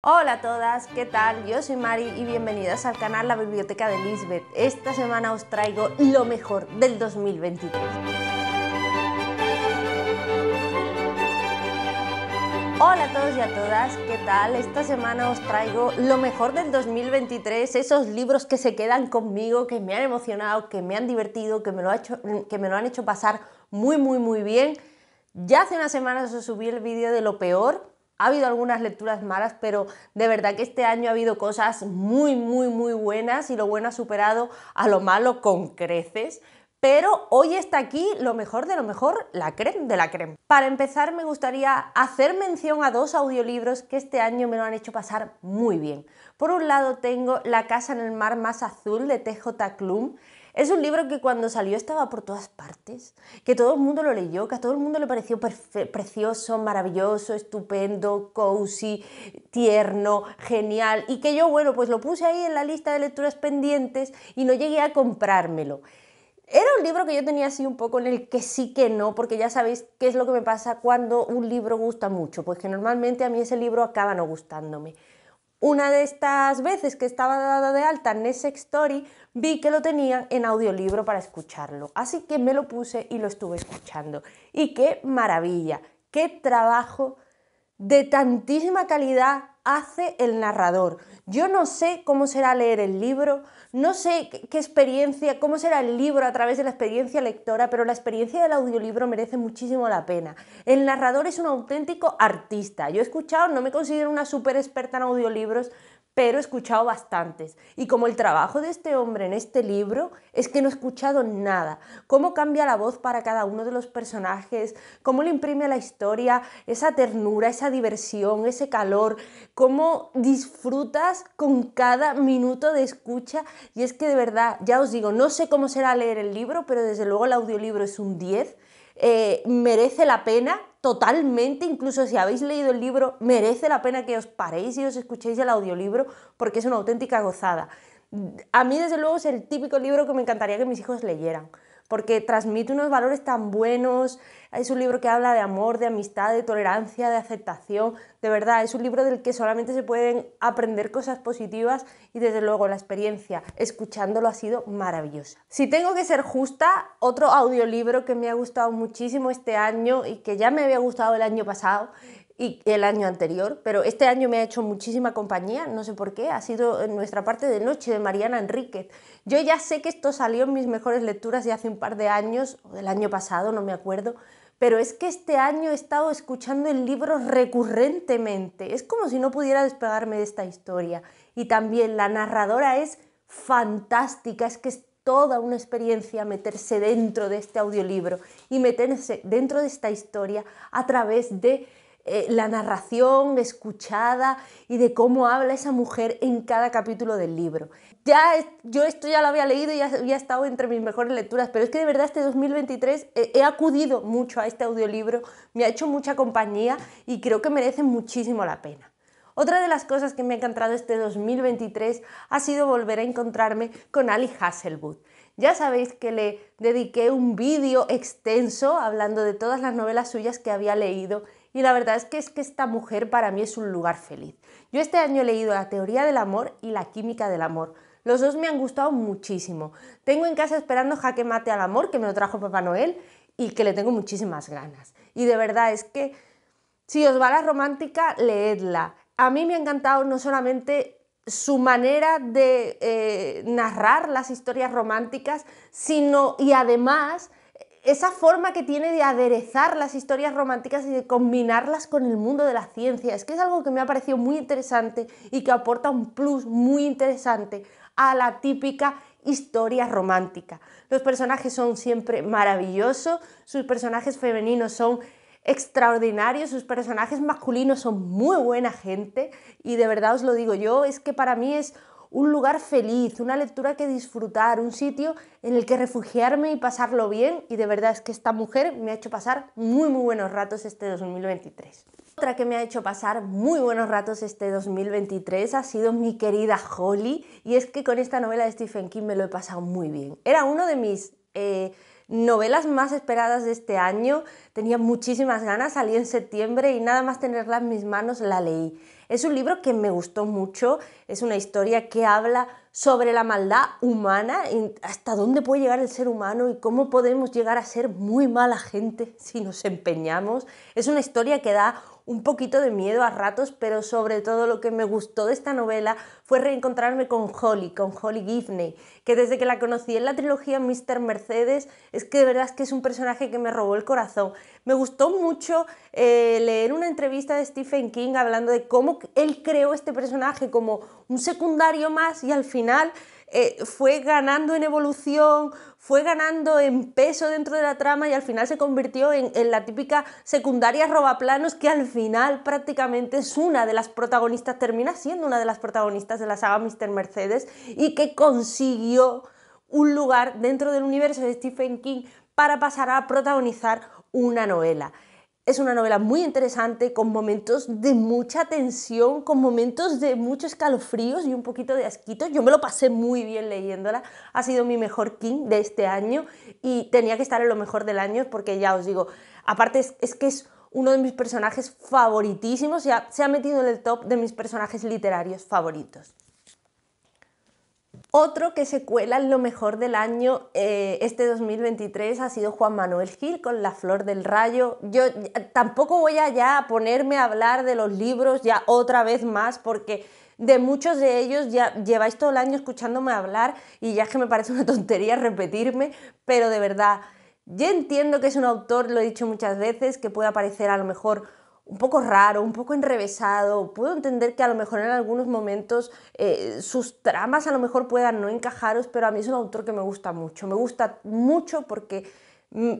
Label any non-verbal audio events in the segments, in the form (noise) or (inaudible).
Hola a todas, ¿qué tal? Yo soy Mari y bienvenidas al canal La Biblioteca de Lisbeth. Esta semana os traigo lo mejor del 2023. Hola a todos y a todas, ¿qué tal? Esta semana os traigo lo mejor del 2023, esos libros que se quedan conmigo, que me han emocionado, que me han divertido, que me lo, que me lo han hecho pasar muy, muy, muy bien. Ya hace unas semanas os subí el vídeo de lo peor, ha habido algunas lecturas malas, pero de verdad que este año ha habido cosas muy, muy, muy buenas y lo bueno ha superado a lo malo con creces. Pero hoy está aquí lo mejor de lo mejor, la creme de la creme. Para empezar, me gustaría hacer mención a dos audiolibros que este año me lo han hecho pasar muy bien. Por un lado tengo La casa en el mar más azul de TJ Klum, es un libro que cuando salió estaba por todas partes, que todo el mundo lo leyó, que a todo el mundo le pareció precioso, maravilloso, estupendo, cozy, tierno, genial, y que yo, bueno, pues lo puse ahí en la lista de lecturas pendientes y no llegué a comprármelo. Era un libro que yo tenía así un poco en el que sí que no, porque ya sabéis qué es lo que me pasa cuando un libro gusta mucho, pues que normalmente a mí ese libro acaba no gustándome. Una de estas veces que estaba dada de alta en ese Story, vi que lo tenían en audiolibro para escucharlo. Así que me lo puse y lo estuve escuchando. Y qué maravilla, qué trabajo de tantísima calidad hace el narrador. Yo no sé cómo será leer el libro, no sé qué, experiencia, cómo será el libro a través de la experiencia lectora, pero la experiencia del audiolibro merece muchísimo la pena. El narrador es un auténtico artista. Yo he escuchado, no me considero una súper experta en audiolibros, pero he escuchado bastantes. Y como el trabajo de este hombre en este libro es que no he escuchado nada. Cómo cambia la voz para cada uno de los personajes, cómo le imprime a la historia esa ternura, esa diversión, ese calor, cómo disfrutas con cada minuto de escucha. Y es que de verdad, ya os digo, no sé cómo será leer el libro, pero desde luego el audiolibro es un 10. Eh, merece la pena totalmente, incluso si habéis leído el libro, merece la pena que os paréis y os escuchéis el audiolibro porque es una auténtica gozada. A mí desde luego es el típico libro que me encantaría que mis hijos leyeran porque transmite unos valores tan buenos. Es un libro que habla de amor, de amistad, de tolerancia, de aceptación. De verdad, es un libro del que solamente se pueden aprender cosas positivas y desde luego la experiencia escuchándolo ha sido maravillosa. Si tengo que ser justa, otro audiolibro que me ha gustado muchísimo este año y que ya me había gustado el año pasado y el año anterior, pero este año me ha hecho muchísima compañía, no sé por qué, ha sido nuestra parte de noche de Mariana Enríquez. Yo ya sé que esto salió en mis mejores lecturas de hace un par de años, o del año pasado, no me acuerdo, pero es que este año he estado escuchando el libro recurrentemente, es como si no pudiera despegarme de esta historia. Y también la narradora es fantástica, es que es toda una experiencia meterse dentro de este audiolibro y meterse dentro de esta historia a través de eh, la narración escuchada y de cómo habla esa mujer en cada capítulo del libro. Ya yo esto ya lo había leído y ya había estado entre mis mejores lecturas, pero es que de verdad este 2023 he, eh, he acudido mucho a este audiolibro, me ha hecho mucha compañía y creo que merece muchísimo la pena. Otra de las cosas que me ha encantado este 2023 ha sido volver a encontrarme con Ali Hasselwood. Ya sabéis que le dediqué un vídeo extenso hablando de todas las novelas suyas que había leído y la verdad es que es que esta mujer para mí es un lugar feliz. Yo este año he leído La teoría del amor y La química del amor. Los dos me han gustado muchísimo. Tengo en casa esperando Jaque Mate al amor, que me lo trajo Papá Noel y que le tengo muchísimas ganas. Y de verdad es que si os va la romántica, leedla. A mí me ha encantado no solamente su manera de eh, narrar las historias románticas, sino y además esa forma que tiene de aderezar las historias románticas y de combinarlas con el mundo de la ciencia. Es que es algo que me ha parecido muy interesante y que aporta un plus muy interesante a la típica historia romántica. Los personajes son siempre maravillosos, sus personajes femeninos son extraordinarios, sus personajes masculinos son muy buena gente y de verdad os lo digo yo, es que para mí es un lugar feliz, una lectura que disfrutar, un sitio en el que refugiarme y pasarlo bien. Y de verdad es que esta mujer me ha hecho pasar muy, muy buenos ratos este 2023. Otra que me ha hecho pasar muy buenos ratos este 2023 ha sido mi querida Holly. Y es que con esta novela de Stephen King me lo he pasado muy bien. Era uno de mis... Eh, novelas más esperadas de este año, tenía muchísimas ganas, salí en septiembre y nada más tenerla en mis manos la leí. Es un libro que me gustó mucho, es una historia que habla sobre la maldad humana, y hasta dónde puede llegar el ser humano y cómo podemos llegar a ser muy mala gente si nos empeñamos. Es una historia que da un poquito de miedo a ratos, pero sobre todo lo que me gustó de esta novela fue reencontrarme con Holly, con Holly Gifney, que desde que la conocí en la trilogía Mr. Mercedes, es que de verdad es que es un personaje que me robó el corazón. Me gustó mucho eh, leer una entrevista de Stephen King hablando de cómo él creó este personaje como un secundario más y al final eh, fue ganando en evolución, fue ganando en peso dentro de la trama y al final se convirtió en, en la típica secundaria robaplanos que al final prácticamente es una de las protagonistas, termina siendo una de las protagonistas de la saga Mr. Mercedes y que consiguió un lugar dentro del universo de Stephen King para pasar a protagonizar una novela. Es una novela muy interesante, con momentos de mucha tensión, con momentos de muchos escalofríos y un poquito de asquito. Yo me lo pasé muy bien leyéndola. Ha sido mi mejor King de este año y tenía que estar en lo mejor del año porque ya os digo, aparte es, que es uno de mis personajes favoritísimos, ya se ha metido en el top de mis personajes literarios favoritos. Otro que se cuela en lo mejor del año eh, este 2023 ha sido Juan Manuel Gil con La Flor del Rayo. Yo tampoco voy allá a ponerme a hablar de los libros ya otra vez más porque de muchos de ellos ya lleváis todo el año escuchándome hablar y ya es que me parece una tontería repetirme, pero de verdad, yo entiendo que es un autor, lo he dicho muchas veces, que puede aparecer a lo mejor un poco raro, un poco enrevesado. Puedo entender que a lo mejor en algunos momentos eh, sus tramas a lo mejor puedan no encajaros, pero a mí es un autor que me gusta mucho. Me gusta mucho porque mm,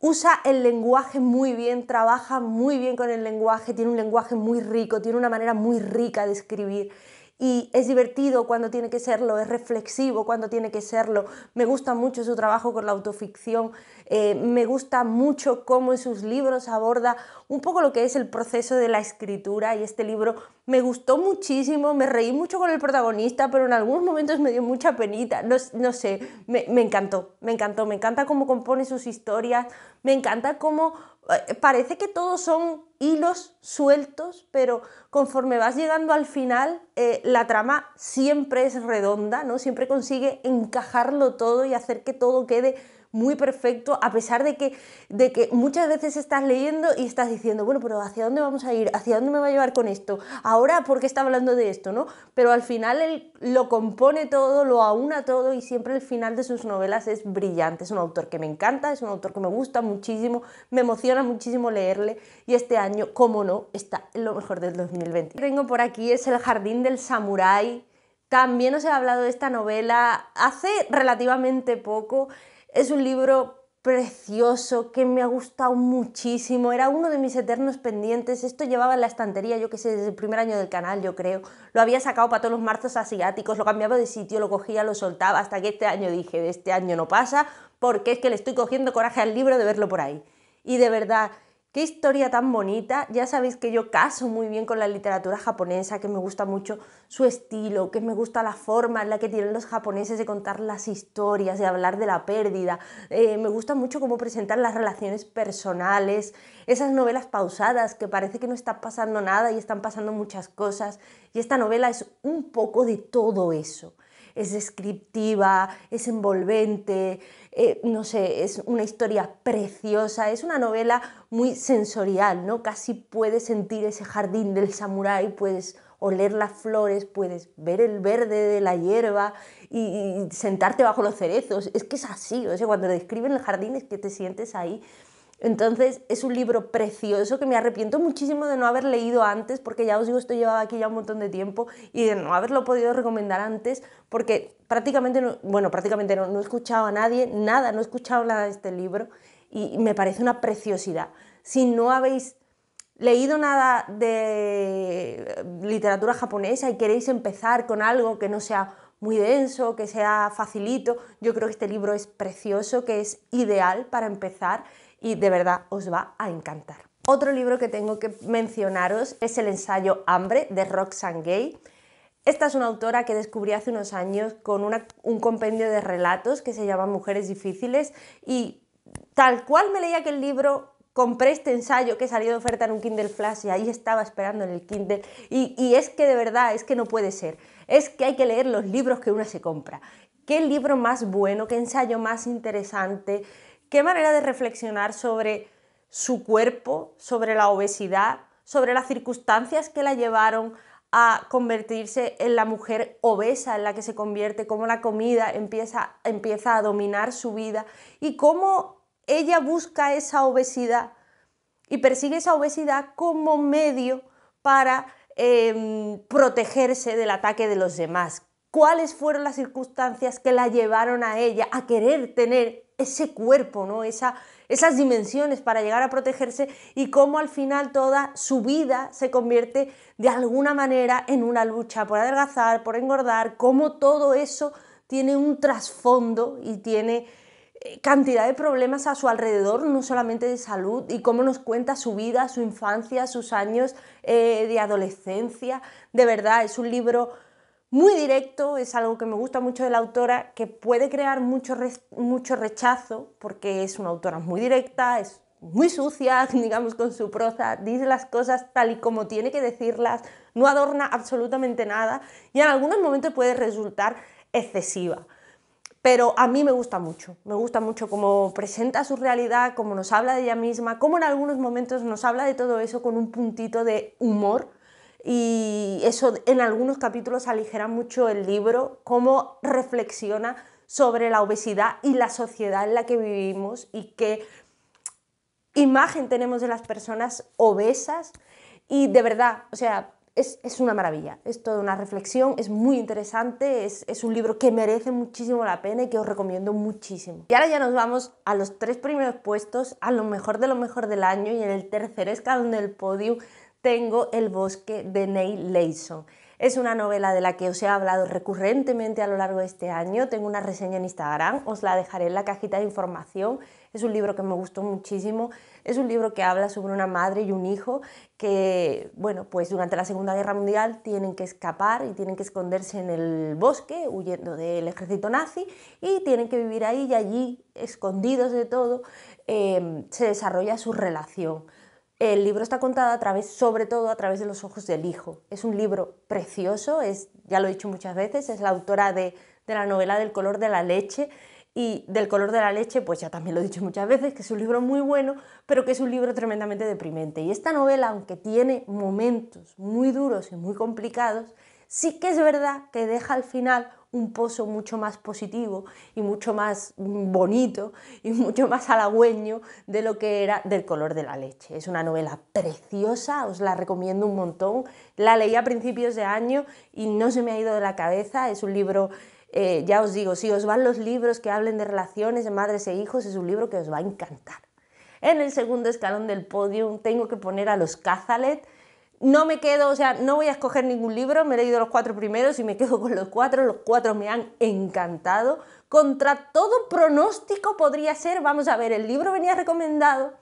usa el lenguaje muy bien, trabaja muy bien con el lenguaje, tiene un lenguaje muy rico, tiene una manera muy rica de escribir y es divertido cuando tiene que serlo, es reflexivo cuando tiene que serlo. Me gusta mucho su trabajo con la autoficción, eh, me gusta mucho cómo en sus libros aborda un poco lo que es el proceso de la escritura y este libro me gustó muchísimo, me reí mucho con el protagonista, pero en algunos momentos me dio mucha penita, no, sé, me, me encantó, me encantó, me encanta cómo compone sus historias, me encanta cómo eh, parece que todos son hilos sueltos, pero conforme vas llegando al final, eh, la trama siempre es redonda, ¿no? Siempre consigue encajarlo todo y hacer que todo quede muy perfecto, a pesar de que, de que muchas veces estás leyendo y estás diciendo, bueno, pero ¿hacia dónde vamos a ir? ¿Hacia dónde me va a llevar con esto? Ahora, ¿por qué está hablando de esto? ¿no? Pero al final él lo compone todo, lo aúna todo y siempre el final de sus novelas es brillante. Es un autor que me encanta, es un autor que me gusta muchísimo, me emociona muchísimo leerle y este año, como no, está lo mejor del 2020. Tengo por aquí es El Jardín del Samurái. También os he hablado de esta novela hace relativamente poco. Es un libro precioso que me ha gustado muchísimo, era uno de mis eternos pendientes, esto llevaba en la estantería, yo que sé, desde el primer año del canal, yo creo, lo había sacado para todos los marzos asiáticos, lo cambiaba de sitio, lo cogía, lo soltaba, hasta que este año dije, de este año no pasa, porque es que le estoy cogiendo coraje al libro de verlo por ahí. Y de verdad, Qué historia tan bonita. Ya sabéis que yo caso muy bien con la literatura japonesa, que me gusta mucho su estilo, que me gusta la forma en la que tienen los japoneses de contar las historias, de hablar de la pérdida. Eh, me gusta mucho cómo presentan las relaciones personales, esas novelas pausadas que parece que no está pasando nada y están pasando muchas cosas. Y esta novela es un poco de todo eso es descriptiva, es envolvente, eh, no sé, es una historia preciosa, es una novela muy sensorial, ¿no? Casi puedes sentir ese jardín del samurái, puedes oler las flores, puedes ver el verde de la hierba y, sentarte bajo los cerezos. Es que es así, o sea, cuando describen el jardín es que te sientes ahí entonces es un libro precioso que me arrepiento muchísimo de no haber leído antes, porque ya os digo, esto llevaba aquí ya un montón de tiempo y de no haberlo podido recomendar antes, porque prácticamente no, bueno, prácticamente no, no he escuchado a nadie, nada, no he escuchado nada de este libro y me parece una preciosidad. Si no habéis leído nada de eh, literatura japonesa y queréis empezar con algo que no sea muy denso, que sea facilito, yo creo que este libro es precioso, que es ideal para empezar y de verdad os va a encantar. Otro libro que tengo que mencionaros es el ensayo Hambre de Roxane Gay. Esta es una autora que descubrí hace unos años con un compendio de relatos que se llama Mujeres Difíciles y tal cual me leía aquel libro, compré este ensayo que salió de oferta en un Kindle Flash y ahí estaba esperando en el Kindle y, y es que de verdad, es que no puede ser, es que hay que leer los libros que uno se compra. ¿Qué libro más bueno, qué ensayo más interesante, Qué manera de reflexionar sobre su cuerpo, sobre la obesidad, sobre las circunstancias que la llevaron a convertirse en la mujer obesa en la que se convierte, cómo la comida empieza, a dominar su vida y cómo ella busca esa obesidad y persigue esa obesidad como medio para em, protegerse del ataque de los demás. ¿Cuáles fueron las circunstancias que la llevaron a ella a querer tener ese cuerpo, ¿no? Esa, esas dimensiones para llegar a protegerse y cómo al final toda su vida se convierte de alguna manera en una lucha por adelgazar, por engordar, cómo todo eso tiene un trasfondo y tiene eh, cantidad de problemas a su alrededor, no solamente de salud, y cómo nos cuenta su vida, su infancia, sus años eh, de adolescencia. De verdad, es un libro muy directo, es algo que me gusta mucho de la autora, que puede crear mucho, mucho rechazo, porque es una autora muy directa, es muy sucia, (laughs) digamos, con su prosa, dice las cosas tal y como tiene que decirlas, no adorna absolutamente nada y en algunos momentos puede resultar excesiva. Pero a mí me gusta mucho, me gusta mucho cómo presenta su realidad, cómo nos habla de ella misma, cómo en algunos momentos nos habla de todo eso con un puntito de humor y eso en algunos capítulos aligera mucho el libro, cómo reflexiona sobre la obesidad y la sociedad en la que vivimos y qué imagen tenemos de las personas obesas. Y de verdad, o sea, es, una maravilla, es toda una reflexión, es muy interesante, es, es un libro que merece muchísimo la pena y que os recomiendo muchísimo. Y ahora ya nos vamos a los tres primeros puestos, a lo mejor de lo mejor del año y en el tercer escalón del podio tengo El bosque de Neil Leyson. Es una novela de la que os he hablado recurrentemente a lo largo de este año. Tengo una reseña en Instagram, os la dejaré en la cajita de información. Es un libro que me gustó muchísimo. Es un libro que habla sobre una madre y un hijo que, bueno, pues durante la Segunda Guerra Mundial tienen que escapar y tienen que esconderse en el bosque huyendo del ejército nazi y tienen que vivir ahí y allí, escondidos de todo, eh, se desarrolla su relación el libro está contado sobre todo a través de los ojos del hijo. Es un libro precioso, es, ya lo he dicho muchas veces, es la autora de, de la novela del color de la leche y del color de la leche, pues ya también lo he dicho muchas veces, que es un libro muy bueno, pero que es un libro tremendamente deprimente. Y esta novela, aunque tiene momentos muy duros y muy complicados, sí que es verdad que deja al final un pozo mucho más positivo y mucho más bonito y (laughs) mucho más halagüeño de lo que era del color de la leche. Es una novela preciosa, os la recomiendo un montón. La leí a principios de año y no se me ha ido de la cabeza. Es un libro, eh, ya os digo, si os van los libros que hablen de relaciones de madres e hijos, es un libro que os va a encantar. En el segundo escalón del podio tengo que poner a los Cazalet no me quedo, o sea, no voy a escoger ningún libro, me he leído los cuatro primeros y me (laughs) quedo con los cuatro, los cuatro me han encantado. Contra todo pronóstico podría ser, vamos a ver, el libro venía recomendado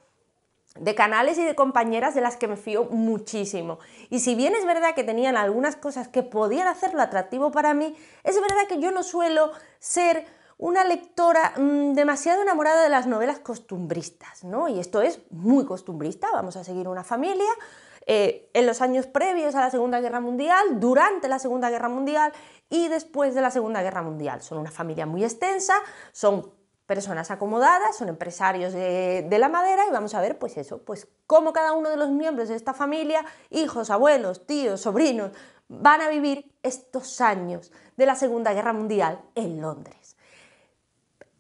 de canales y de compañeras de las que me fío muchísimo. Y si bien es verdad que tenían algunas cosas que podían hacerlo atractivo para mí, es verdad que yo no suelo ser una lectora mm, demasiado enamorada de las novelas costumbristas, ¿no? Y esto es muy costumbrista, vamos a seguir una familia, eh, en los años previos a la Segunda Guerra Mundial, durante la Segunda Guerra Mundial y después de la Segunda Guerra Mundial. Son una familia muy extensa, son personas acomodadas, son empresarios de, la madera y vamos a ver pues eso, pues cómo cada uno de los miembros de esta familia, hijos, abuelos, tíos, sobrinos, van a vivir estos años de la Segunda Guerra Mundial en Londres.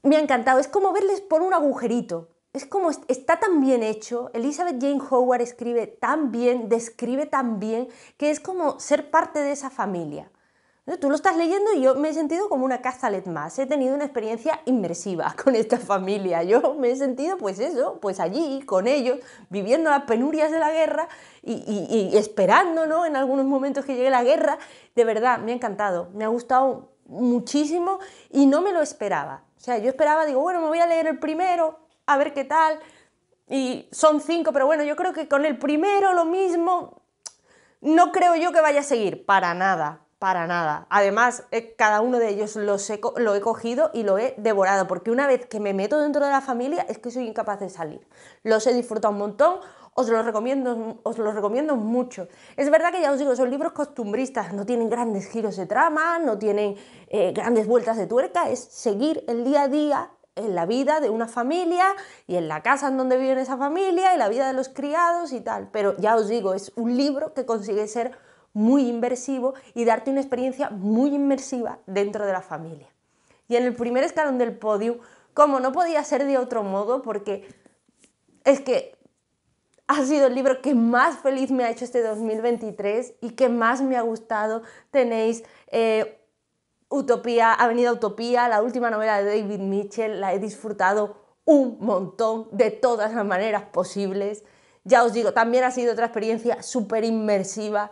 Me ha encantado, es como verles por un agujerito, es como está tan bien hecho, Elizabeth Jane Howard escribe tan bien, describe tan bien, que es como ser parte de esa familia. Tú lo estás leyendo y yo me he sentido como una cazalet más, he tenido una experiencia inmersiva (laughs) con esta familia, yo me he sentido pues eso, pues allí, con ellos, viviendo las penurias de la guerra y, y, y esperando ¿no? en algunos momentos que llegue la guerra, de verdad, me ha encantado, me ha gustado muchísimo y no me lo esperaba. O sea, yo esperaba, digo, bueno, me voy a leer el primero, a ver qué tal. Y son cinco, pero bueno, yo creo que con el primero lo mismo, no creo yo que vaya a seguir, para nada, para nada. Además, eh, cada uno de ellos lo he cogido y lo he devorado, porque una vez que me meto dentro de la familia es que soy incapaz de salir. Los he disfrutado un montón, os los recomiendo, os los recomiendo mucho. Es verdad que ya os digo, son libros costumbristas, no tienen grandes giros de trama, no tienen eh, grandes vueltas de tuerca, es seguir el día a día en la vida de una familia y en la casa en donde vive esa familia y la vida de los criados y tal. Pero ya os digo, es un libro que consigue ser muy inversivo y darte una experiencia muy inmersiva dentro de la familia. Y en el primer escalón del podio, como no podía ser de otro modo, porque es que ha sido el libro que más feliz me ha hecho este 2023 y que más me ha gustado, tenéis... Eh, Utopía, ha venido Utopía, la última novela de David Mitchell, la he disfrutado un montón de todas las maneras posibles. Ya os digo, también ha sido otra experiencia súper inmersiva.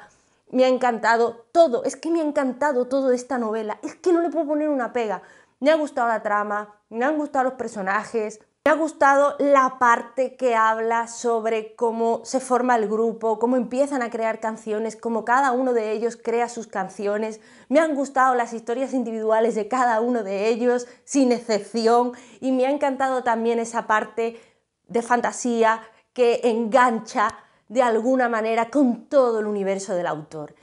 Me ha encantado todo, es que me ha encantado todo esta novela, es que no le puedo poner una pega. Me ha gustado la trama, me han gustado los personajes, me ha gustado la parte que habla sobre cómo se forma el grupo, cómo empiezan a crear canciones, cómo cada uno de ellos crea sus canciones. Me han gustado las historias individuales de cada uno de ellos, sin excepción. Y me ha encantado también esa parte de fantasía que engancha de alguna manera con todo el universo del autor.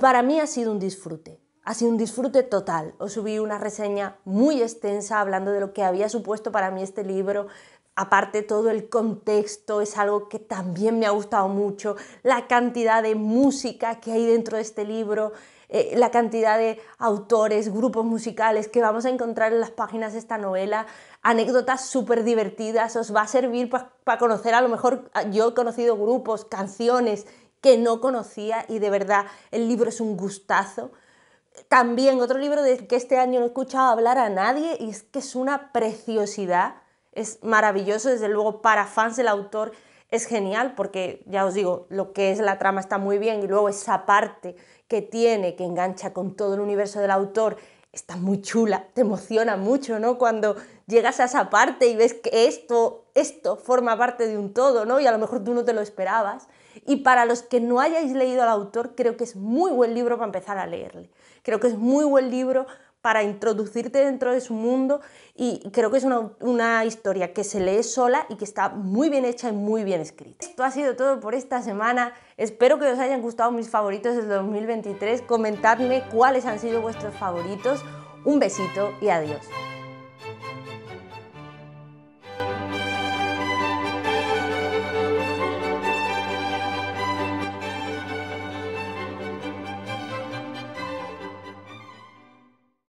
Para mí ha sido un disfrute ha sido un disfrute total. Os subí una reseña muy extensa hablando de lo que había supuesto para mí este libro. Aparte todo el contexto es algo que también me ha gustado mucho, la cantidad de música que hay dentro de este libro, eh, la cantidad de autores, grupos musicales que vamos a encontrar en las páginas de esta novela, anécdotas súper divertidas, os va a servir pues, para conocer a lo mejor ah, yo he conocido grupos, canciones que no conocía y de verdad el libro es un gustazo. También otro libro de que este año no he escuchado hablar a nadie y es que es una preciosidad, es maravilloso, desde luego para fans el autor es genial porque ya os digo, lo que es la trama está muy bien y luego esa parte que tiene, que engancha con todo el universo del autor, está muy chula, te emociona mucho, ¿no? Cuando llegas a esa parte y ves que esto, esto forma parte de un todo, ¿no? Y a lo mejor tú no te lo esperabas. Y para los que no hayáis leído al autor, creo que es muy buen libro para empezar a leerle. Creo que es muy buen libro para introducirte dentro de su mundo y creo que es una, historia que se lee sola y que está muy bien hecha y muy bien escrita. Esto ha sido todo por esta semana, espero que os hayan gustado mis favoritos del 2023, comentadme cuáles han sido vuestros favoritos, un besito y adiós.